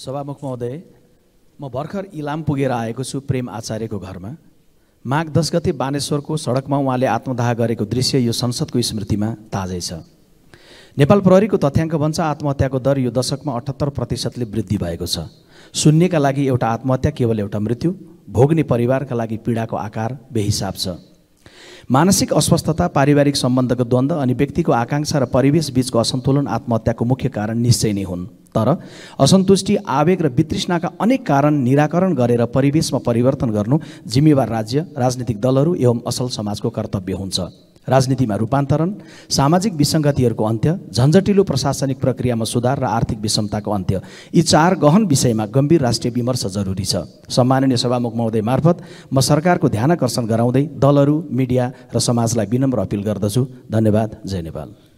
सभामुख महोदय म भर्खर इलाम पुगेर आएको छु प्रेम आचार्यको घरमा माघ दस गते बानेश्वरको सडकमा उहाँले आत्मदाह गरेको दृश्य यो संसदको स्मृतिमा ताजै छ नेपाल प्रहरीको तथ्याङ्क भन्छ आत्महत्याको दर यो दशकमा अठहत्तर प्रतिशतले वृद्धि भएको छ शून्यका लागि एउटा आत्महत्या केवल एउटा मृत्यु भोग्ने परिवारका लागि पीडाको आकार बेहिसाब छ मानसिक अस्वस्थता पारिवारिक सम्बन्धको द्वन्द्व अनि व्यक्तिको आकाङ्क्षा र परिवेश बीचको असन्तुलन आत्महत्याको मुख्य कारण निश्चय नै हुन् तर असन्तुष्टि आवेग र वितृष्णाका अनेक कारण निराकरण गरेर परिवेशमा परिवर्तन गर्नु जिम्मेवार राज्य राजनीतिक दलहरू एवं असल समाजको कर्तव्य हुन्छ राजनीतिमा रूपान्तरण सामाजिक विसङ्गतिहरूको अन्त्य झन्झटिलो प्रशासनिक प्रक्रियामा सुधार र आर्थिक विषमताको अन्त्य यी चार गहन विषयमा गम्भीर राष्ट्रिय विमर्श जरुरी छ सम्माननीय सभामुख महोदय मार्फत म सरकारको ध्यानकर्षण गराउँदै दलहरू मिडिया र समाजलाई विनम्र अपिल गर्दछु धन्यवाद जय नेपाल